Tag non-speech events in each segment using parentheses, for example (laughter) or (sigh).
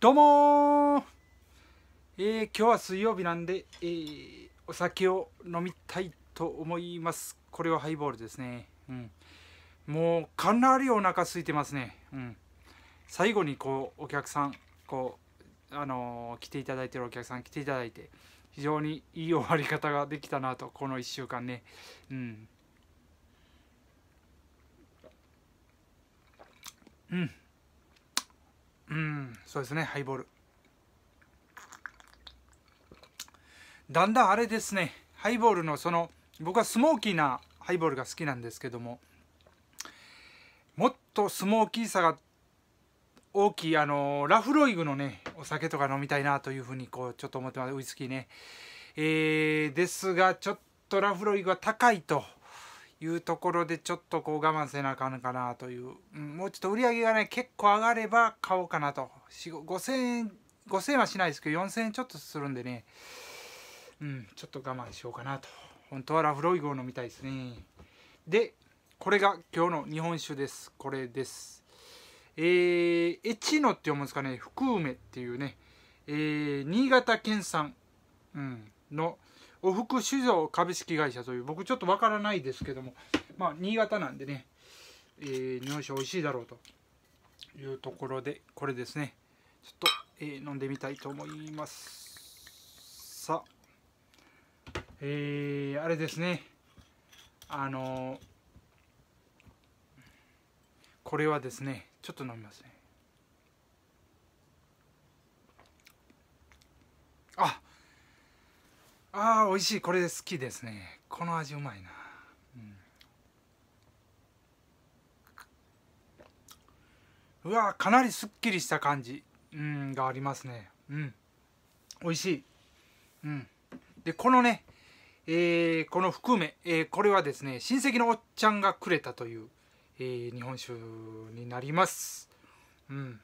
どうもえー、今日は水曜日なんで、えー、お酒を飲みたいと思いますこれはハイボールですねうんもうかなりお腹空いてますねうん最後にこうお客さんこうあのー、来ていただいてるお客さん来ていただいて非常にいい終わり方ができたなとこの1週間ねうんうんうんそうですねハイボールだんだんあれですねハイボールのその僕はスモーキーなハイボールが好きなんですけどももっとスモーキーさが大きいあのラフロイグのねお酒とか飲みたいなというふうにこうちょっと思ってますウイスキーねえー、ですがちょっとラフロイグは高いというところでちょっとこう我慢せなあかんかなという、うん、もうちょっと売り上げがね結構上がれば買おうかなと5000円5000円はしないですけど4000円ちょっとするんでねうんちょっと我慢しようかなと本当はラフロイグを飲みたいですねでこれが今日の日本酒ですこれですえー、エチノって読むんですかね福梅っていうね、えー、新潟県産、うん、の、おふく酒造株式会社という僕ちょっとわからないですけどもまあ新潟なんでね、えー、日本酒美味しいだろうというところでこれですねちょっと、えー、飲んでみたいと思いますさあえー、あれですねあのー、これはですねちょっと飲みますねああ美味しいこれ好きですねこの味うまいな、うん、うわかなりすっきりした感じ、うん、がありますねうん美味しい、うん、でこのね、えー、この含め、えー、これはですね親戚のおっちゃんがくれたという、えー、日本酒になります、うん、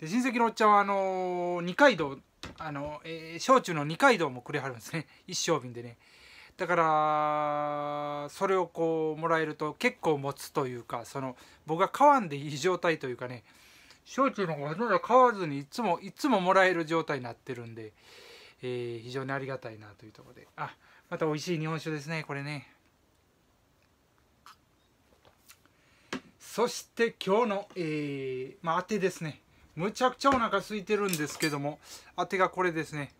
で親戚のおっちゃんはあの二階堂あの、えー、焼酎の二階堂もくれはるんですね (laughs) 一升瓶でねだからそれをこうもらえると結構持つというかその僕が買わんでいい状態というかね焼酎の方が買わずにいつもいつももらえる状態になってるんで、えー、非常にありがたいなというところであまた美味しい日本酒ですねこれねそして今日の、えーまあ、当てですねむちゃくちゃお腹空いてるんですけどもあてがこれですね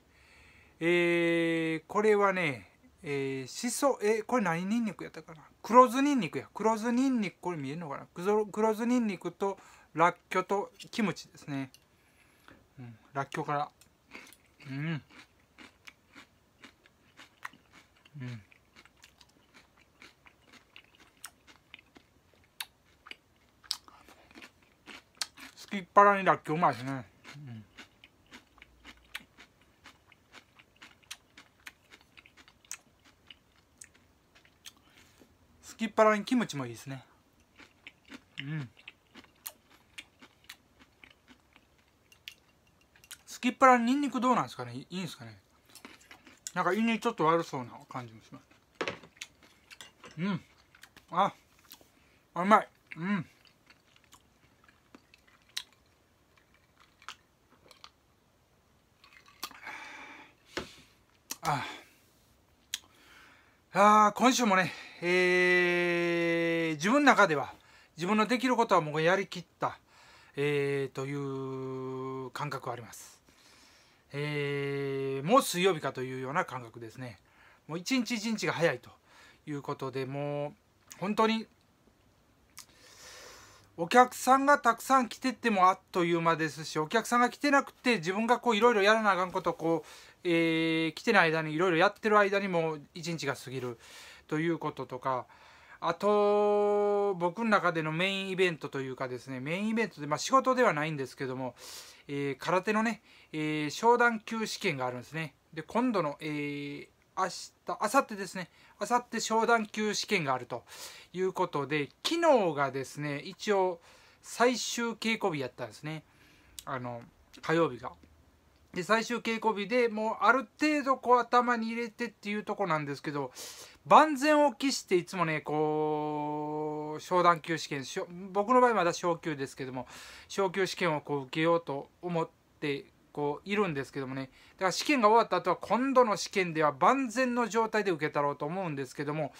えー、これはねえー、しそえー、これ何ニンニクやったかな黒酢ニンニクや黒酢ニンニクこれ見えるのかな黒酢ニンニクとらっきょとキムチですね、うん、らっきょからうんきっらにらっきょうまいですね、うんすきっ腹にキムチもいいですねうんすきっ腹にニンニクどうなんですかねいいんですかねなんか胃にちょっと悪そうな感じもしますうんあうまいうんああ今週もね、えー、自分の中では自分のできることはもうやりきった、えー、という感覚はあります、えー、もう水曜日かというような感覚ですねもう一日一日が早いということでもう本当にお客さんがたくさん来ててもあっという間ですしお客さんが来てなくて自分がこういろいろやらなあかんことこう、えー、来てない間にいろいろやってる間にも一日が過ぎるということとかあと僕の中でのメインイベントというかですねメインイベントで、まあ、仕事ではないんですけども、えー、空手のね、えー、商談級試験があるんですねで今度の、えー、明日、明後日ですね、明後日商談級試験があるということで、昨日がですね、一応最終稽古日やったんですね。あの、火曜日が。で、最終稽古日でもうある程度こう頭に入れてっていうとこなんですけど、万全を期していつもね、こう、商談級試験、僕の場合まだ昇級ですけども、昇級試験をこう受けようと思って、こういるんですけどもねだから試験が終わった後は今度の試験では万全の状態で受けたろうと思うんですけども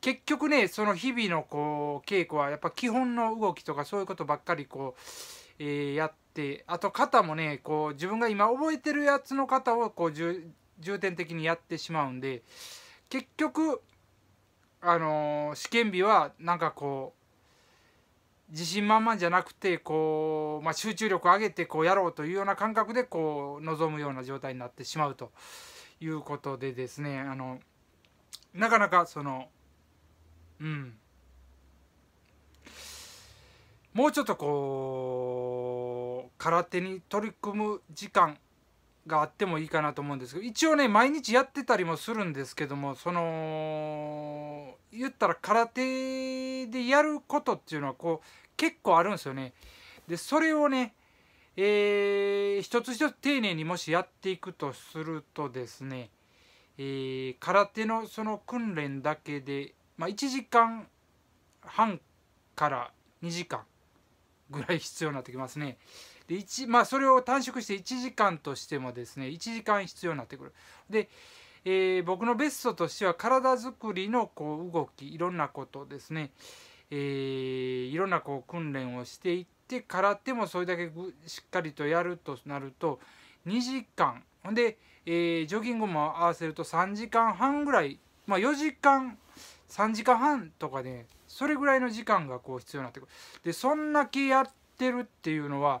結局ねその日々のこう稽古はやっぱ基本の動きとかそういうことばっかりこう、えー、やってあと肩もねこう自分が今覚えてるやつの肩をこう重点的にやってしまうんで結局あのー、試験日はなんかこう自信満々じゃなくてこう、まあ、集中力を上げてこうやろうというような感覚でこう臨むような状態になってしまうということでですねあのなかなかそのうんもうちょっとこう空手に取り組む時間があってもいいかなと思うんですけど一応ね毎日やってたりもするんですけどもその言ったら空手でやることっていうのはこう結構あるんですよね。でそれをね、えー、一つ一つ丁寧にもしやっていくとするとですね、えー、空手のその訓練だけで、まあ、1時間半から2時間ぐらい必要になってきますね。で1まあ、それを短縮して1時間としてもですね1時間必要になってくる。で、えー、僕のベストとしては体づくりのこう動きいろんなことですね、えー、いろんなこう訓練をしていって空手もそれだけしっかりとやるとなると2時間ほんで、えー、ジョギングも合わせると3時間半ぐらい、まあ、4時間3時間半とかで、ね、それぐらいの時間がこう必要になってくるでそんだけやってるっていうのは、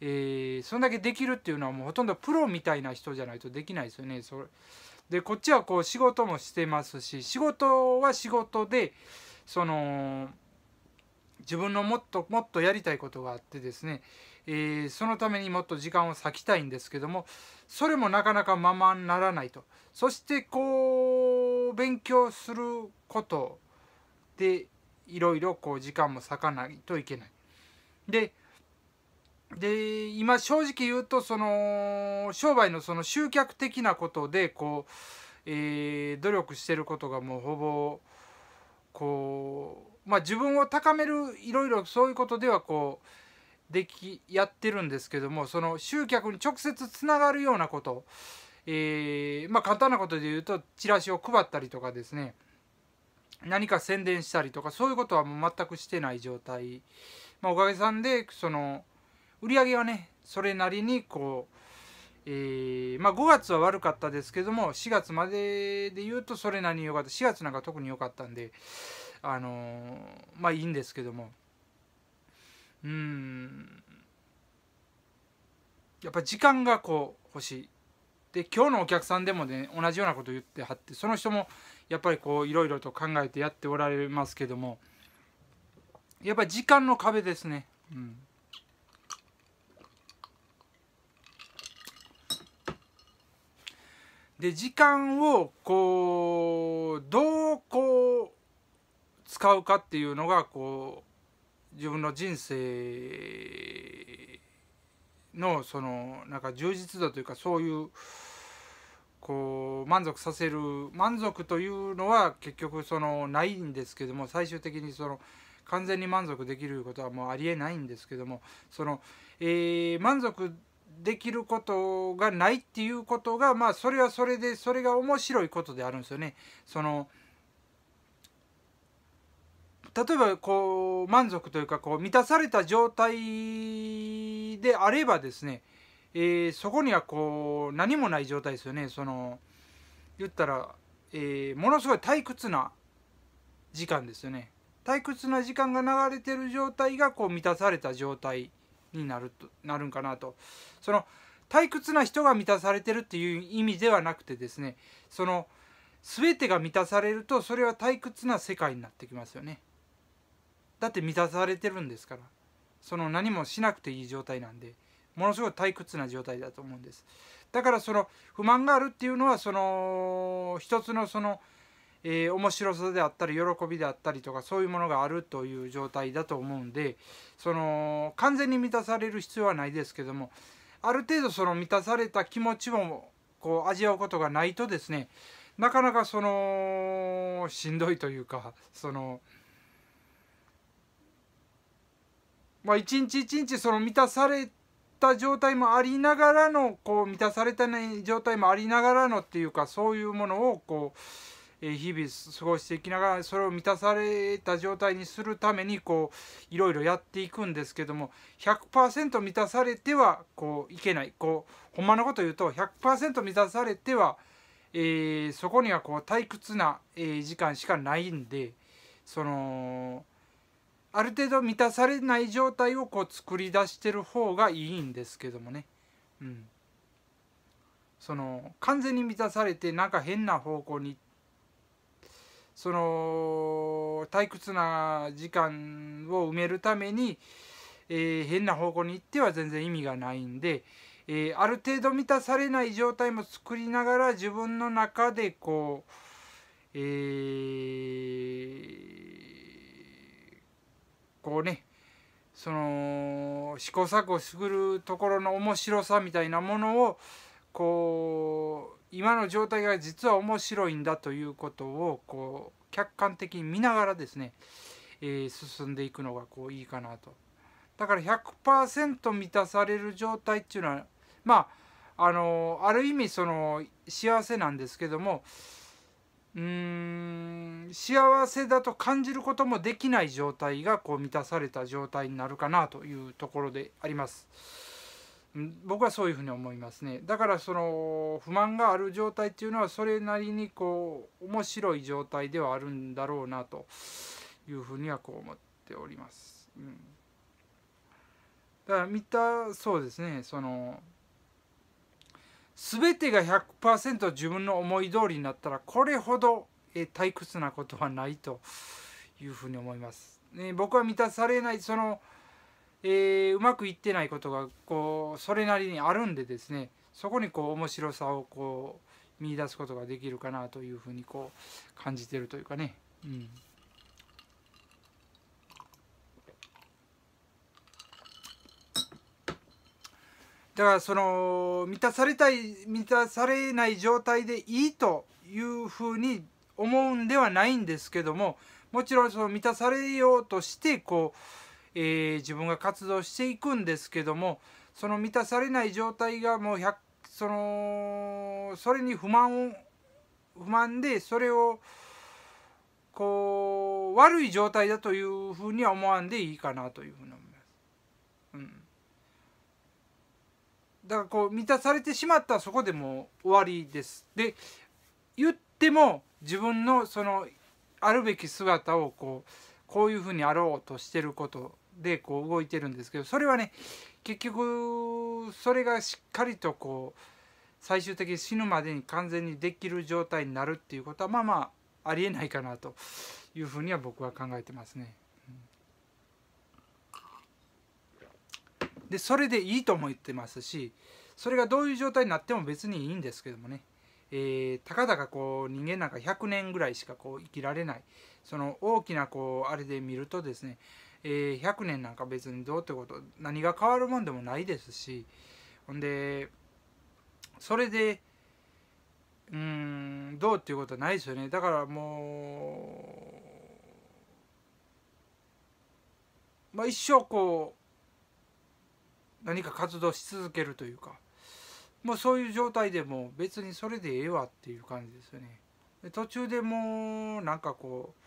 えー、そんだけできるっていうのはもうほとんどプロみたいな人じゃないとできないですよねそれでこっちはこう仕事もしてますし仕事は仕事でその自分のもっともっとやりたいことがあってですね、えー、そのためにもっと時間を割きたいんですけどもそれもなかなかままならないとそしてこう勉強することでいろいろこう時間も割かないといけない。でで今正直言うとその商売のその集客的なことでこう、えー、努力してることがもうほぼこうまあ、自分を高めるいろいろそういうことではこうできやってるんですけどもその集客に直接つながるようなこと、えー、まあ、簡単なことで言うとチラシを配ったりとかですね何か宣伝したりとかそういうことはもう全くしてない状態、まあ、おかげさんでその売り上げはねそれなりにこうえー、まあ、5月は悪かったですけども4月までで言うとそれなりに良かった4月なんか特に良かったんで、あのー、まあいいんですけどもうんやっぱ時間がこう欲しいで今日のお客さんでもね同じようなこと言ってはってその人もやっぱりこういろいろと考えてやっておられますけどもやっぱり時間の壁ですね、うん、で時間をこうどうこ使うかっていうのがこう自分の人生のそのなんか充実度というかそういうこう満足させる満足というのは結局そのないんですけども最終的にその完全に満足できることはもうありえないんですけどもその、え満足できることがないっていうことがまあそれはそれでそれが面白いことであるんですよね。その例えばこう満足というかこう満たされた状態であればですね、えー、そこにはこう何もない状態ですよねその言ったら、えー、ものすごい退屈な時間ですよね退屈な時間が流れてる状態がこう満たされた状態になるとなるんかなとその退屈な人が満たされてるっていう意味ではなくてですねその全てが満たされるとそれは退屈な世界になってきますよね。だって満たされてるんですからその何もしなくていい状態なんでものすごい退屈な状態だと思うんですだからその不満があるっていうのはその一つのその、えー、面白さであったり喜びであったりとかそういうものがあるという状態だと思うんでその完全に満たされる必要はないですけどもある程度その満たされた気持ちもこう味わうことがないとですねなかなかそのしんどいというかそのまあ、一日一日その満たされた状態もありながらのこう満たされてない状態もありながらのっていうかそういうものをこう、え日々過ごしていきながらそれを満たされた状態にするためにこういろいろやっていくんですけども100%満たされてはこういけないこうほんまのこと言うと100%満たされては、えそこにはこう退屈な、え時間しかないんでその。ある程度満たされない状態をこう作り出してる方がいいんですけどもね、うん、その完全に満たされてなんか変な方向にその退屈な時間を埋めるために、えー、変な方向に行っては全然意味がないんで、えー、ある程度満たされない状態も作りながら自分の中でこうえーこうねその試行錯誤するところの面白さみたいなものをこう今の状態が実は面白いんだということをこう客観的に見ながらですね、えー、進んでいくのがこういいかなと。だから100%満たされる状態っていうのはまああのある意味その幸せなんですけどもうーん幸せだと感じることもできない状態がこう満たされた状態になるかなというところであります。僕はそういうふうに思いますねだからその不満がある状態っていうのはそれなりにこう面白い状態ではあるんだろうなというふうにはこう思っております。うん、だから見たそうですねその全てが100%自分の思い通りになったらこれほど、え退屈なことはないというふうに思います。ね、僕は満たされないその、えー、うまくいってないことがこうそれなりにあるんでですねそこにこう面白さをこう見出すことができるかなというふうにこう感じてるというかね。うんだからその満たされたい満たされない状態でいいというふうに思うんではないんですけどももちろんその満たされようとしてこう、えー、自分が活動していくんですけどもその満たされない状態がもう100そのそれに不満を不満でそれをこう悪い状態だというふうには思わんでいいかなというふうなだからこう満たされてしまったらそこでもう終わりです。で言っても自分のそのあるべき姿をこうこういうふうにあろうとしてることでこう動いてるんですけどそれはね結局それがしっかりとこう最終的に死ぬまでに完全にできる状態になるっていうことはまあまあありえないかなというふうには僕は考えてますね。でそれでいいとも言ってますしそれがどういう状態になっても別にいいんですけどもね、えー、たかだかこう人間なんか100年ぐらいしかこう生きられないその大きなこうあれで見るとですね、えー、100年なんか別にどうってこと何が変わるもんでもないですしほんでそれでうんどうっていうことはないですよねだからもうまあ一生こう何か活動し続けるというかもうそういう状態でも別にそれでええわっていう感じですよね。で途中でもうなんかこう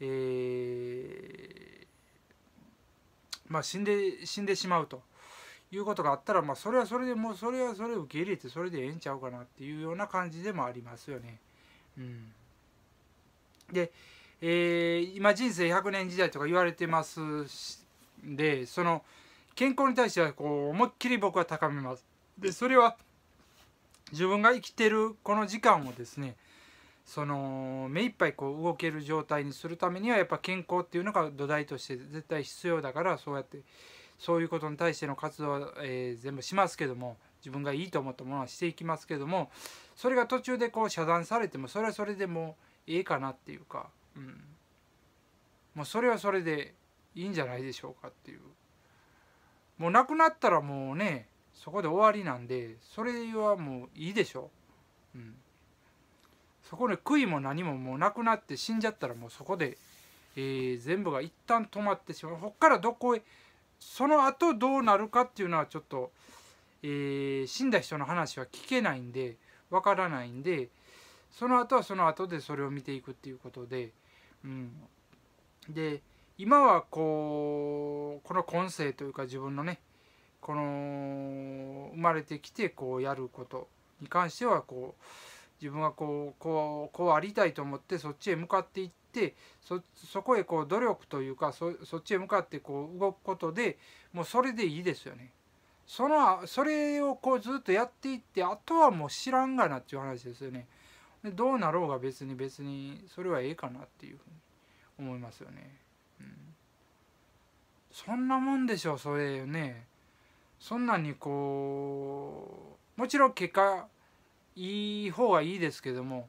えー、まあ死んで死んでしまうということがあったら、まあ、それはそれでもうそれはそれを受け入れてそれでええんちゃうかなっていうような感じでもありますよね。うん、で、えー、今人生100年時代とか言われてますでその健康に対してはこう思いっきり僕は高めます。でそれは自分が生きてるこの時間をですねその目いっぱいこう動ける状態にするためにはやっぱ健康っていうのが土台として絶対必要だからそうやってそういうことに対しての活動は、えー、全部しますけども自分がいいと思ったものはしていきますけどもそれが途中でこう遮断されてもそれはそれでもええかなっていうか、うん、もうそれはそれでいいんじゃないでしょうかっていう。もうなくなったらもうねそこで終わりなんでそれはもういいでしょ、うん、そこで悔いも何ももうなくなって死んじゃったらもうそこで、えー、全部が一旦止まってしまうこっからどこへその後どうなるかっていうのはちょっと、えー、死んだ人の話は聞けないんでわからないんでその後はその後でそれを見ていくっていうことで、うん、で今はこうこの今世というか自分のねこの生まれてきてこうやることに関してはこう自分はこうこうこうありたいと思ってそっちへ向かっていってそそこへこう努力というかそそっちへ向かってこう動くことでもうそれでいいですよね。そのそれをこうずっとやっていってあとはもう知らんがなっていう話ですよね。でどうなろうが別に別にそれはええかなっていうふうに思いますよね。そんなもんでしょうそれよねそんなにこうもちろん結果いい方がいいですけども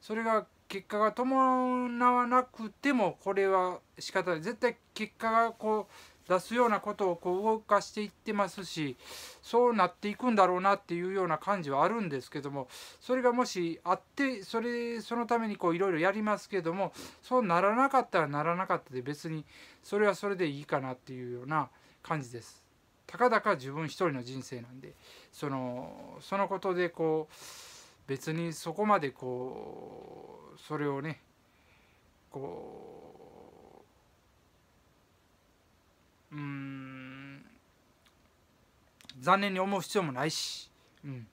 それが結果が伴わなくてもこれは仕方ない絶対結果がこう出すようなことをこう動かしていってますしそうなっていくんだろうなっていうような感じはあるんですけどもそれがもしあってそれそのためにいろいろやりますけどもそうならなかったらならなかったで別にそれはそれでいいかなっていうような感じです。たかだか自分一人の人生なんでそのそのことでこう別にそこまでこうそれをねこううん残念に思う必要もないし、うん、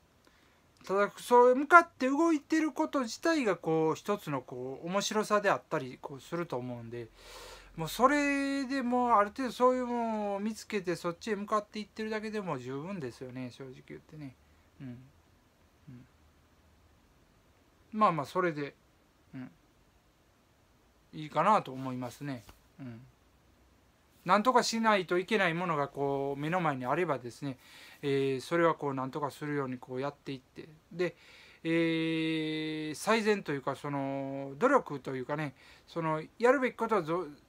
ただそう向かって動いてること自体がこう一つのこう面白さであったりこうすると思うんでもうそれでもうある程度そういうのを見つけてそっちへ向かっていってるだけでも十分ですよね正直言ってね、うん、うん、まあまあそれで、うん、いいかなと思いますねうん何とかしないといけないものがこう目の前にあればですね、えー、それはこう何とかするようにこうやっていってで、えー、最善というかその努力というかねそのやるべきことは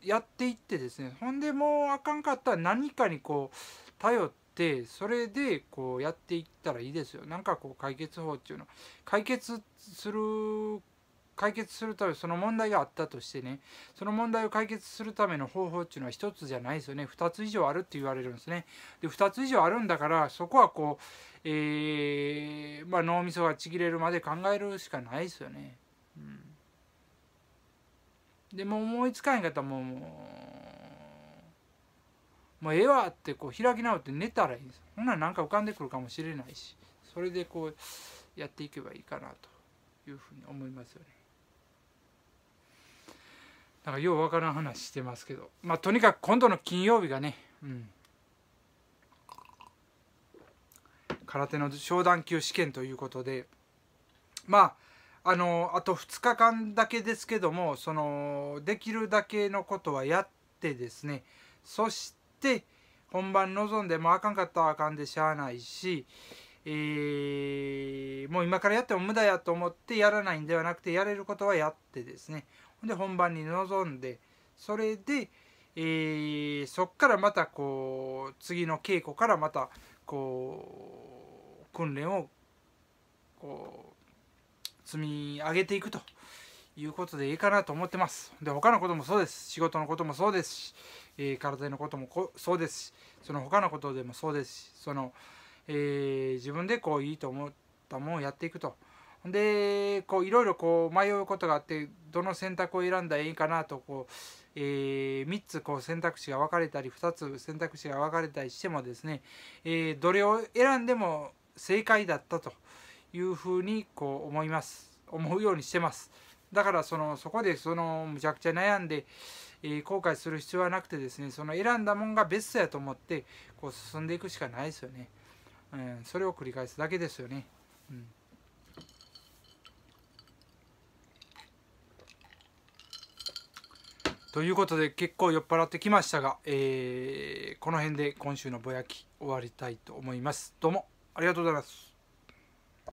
やっていってですねほんでもうあかんかったら何かにこう頼って。っそれでこうやっていったらいいですよなんかこう解決法っていうの解決する解決するためその問題があったとしてねその問題を解決するための方法っていうのは1つじゃないですよね2つ以上あるって言われるんですねで2つ以上あるんだからそこはこう、えー、まあ、脳みそがちぎれるまで考えるしかないですよね、うん、でも思いつかへんかったらもうもうええわってこう開き直って寝たらいいですほんならなんか浮かんでくるかもしれないしそれでこうやっていけばいいかなというふうに思いますよね。なんかようわからん話してますけどまあとにかく今度の金曜日がね、うん、空手の昇段級試験ということでまああのあと2日間だけですけどもそのできるだけのことはやってですねそして本番望んでもあかんかったらあかんでしゃあないしえー、もう今からやっても無駄やと思ってやらないんではなくてやれることはやってですねで本番に臨んでそれで、えー、そっからまたこう次の稽古からまたこう訓練をこう積み上げていくということでいいかなと思ってますで他のこともそうです仕事のこともそうですし、えー、体のこともそうですしその他のことでもそうですしそのえー、自分でこういいと思ったものをやっていくと。でこういろいろこう迷うことがあってどの選択を選んだらいいかなとこう、えー、3つこう選択肢が分かれたり2つ選択肢が分かれたりしてもですね、えー、どれを選んでも正解だったというふうにこう思います思うようにしてます。だからそのそこでそのむちゃくちゃ悩んで、えー、後悔する必要はなくてですねその選んだもんがベストやと思ってこう進んでいくしかないですよね。えそれを繰り返すだけですよね。うんということで結構酔っ払ってきましたが、えー、この辺で今週のぼやき終わりたいと思います。どうもありがとうございます。